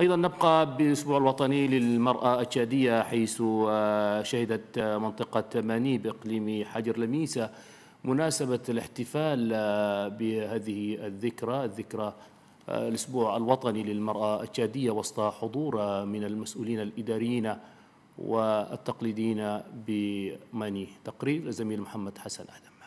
أيضا نبقى بالأسبوع الوطني للمرأة التشادية حيث شهدت منطقة ماني بإقليم حجر لميسة مناسبة الاحتفال بهذه الذكرى الذكرى الأسبوع الوطني للمرأة التشادية وسط حضور من المسؤولين الإداريين والتقليديين بماني تقرير زميل محمد حسن أدم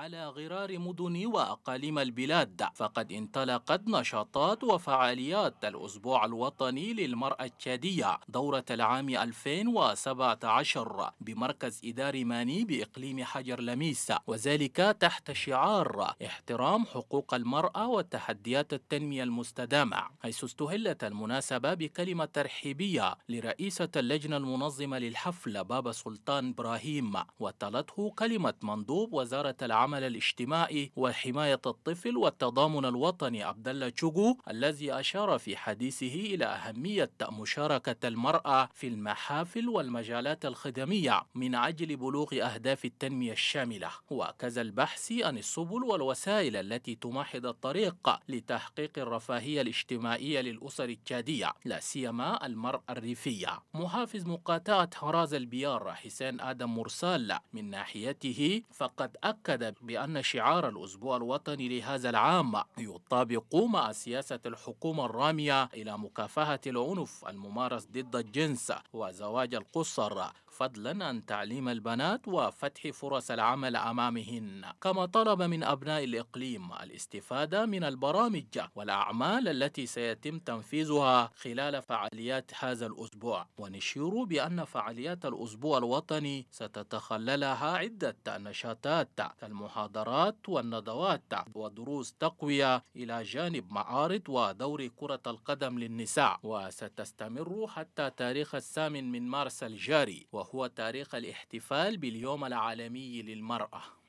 على غرار مدن وأقاليم البلاد فقد انطلقت نشاطات وفعاليات الأسبوع الوطني للمرأة التشادية دورة العام 2017 بمركز إداري ماني بإقليم حجر لميس وذلك تحت شعار احترام حقوق المرأة وتحديات التنمية المستدامة حيث استهلت المناسبة بكلمة ترحيبية لرئيسة اللجنة المنظمة للحفل بابا سلطان إبراهيم وتلته كلمة مندوب وزارة العمل العمل الاجتماعي وحماية الطفل والتضامن الوطني عبد الله تشوغو الذي أشار في حديثه إلى أهمية مشاركة المرأة في المحافل والمجالات الخدمية من أجل بلوغ أهداف التنمية الشاملة وكذا البحث عن السبل والوسائل التي تمهد الطريق لتحقيق الرفاهية الاجتماعية للأسر التشادية لا سيما المرأة الريفية محافظ مقاطعة هراز البيار حسين آدم مرسال من ناحيته فقد أكد بأن شعار الأسبوع الوطني لهذا العام يطابق مع سياسة الحكومة الرامية إلى مكافحة العنف الممارس ضد الجنس وزواج القصر فضلا عن تعليم البنات وفتح فرص العمل أمامهن كما طلب من أبناء الإقليم الاستفادة من البرامج والأعمال التي سيتم تنفيذها خلال فعاليات هذا الأسبوع ونشير بأن فعاليات الأسبوع الوطني ستتخللها عدة نشاطات كالمحاضرات والندوات ودروس تقوية إلى جانب معارض ودور كرة القدم للنساء وستستمر حتى تاريخ الثامن من مارس الجاري وهو هو تاريخ الاحتفال باليوم العالمي للمرأة